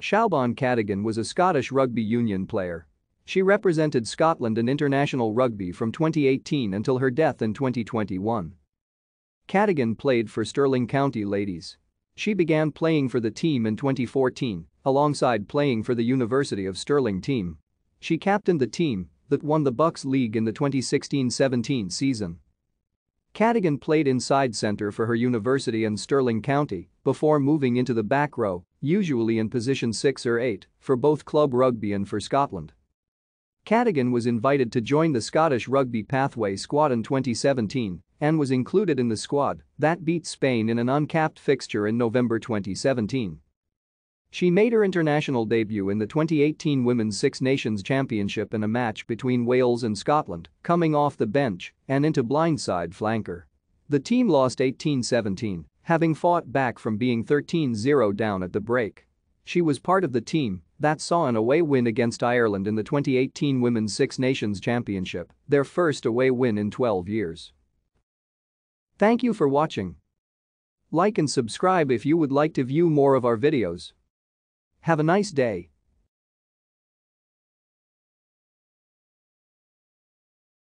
Shalbon Cadigan was a Scottish rugby union player. She represented Scotland in international rugby from 2018 until her death in 2021. Cadigan played for Stirling County Ladies. She began playing for the team in 2014, alongside playing for the University of Stirling team. She captained the team that won the Bucks League in the 2016-17 season. Cadigan played inside center for her university in Sterling County before moving into the back row, usually in position 6 or 8, for both club rugby and for Scotland. Cadigan was invited to join the Scottish Rugby Pathway squad in 2017 and was included in the squad that beat Spain in an uncapped fixture in November 2017. She made her international debut in the 2018 Women's Six Nations Championship in a match between Wales and Scotland, coming off the bench and into blindside flanker. The team lost 18-17, having fought back from being 13-0 down at the break. She was part of the team that saw an away win against Ireland in the 2018 Women's Six Nations Championship, their first away win in 12 years. Thank you for watching. Like and subscribe if you would like to view more of our videos. Have a nice day.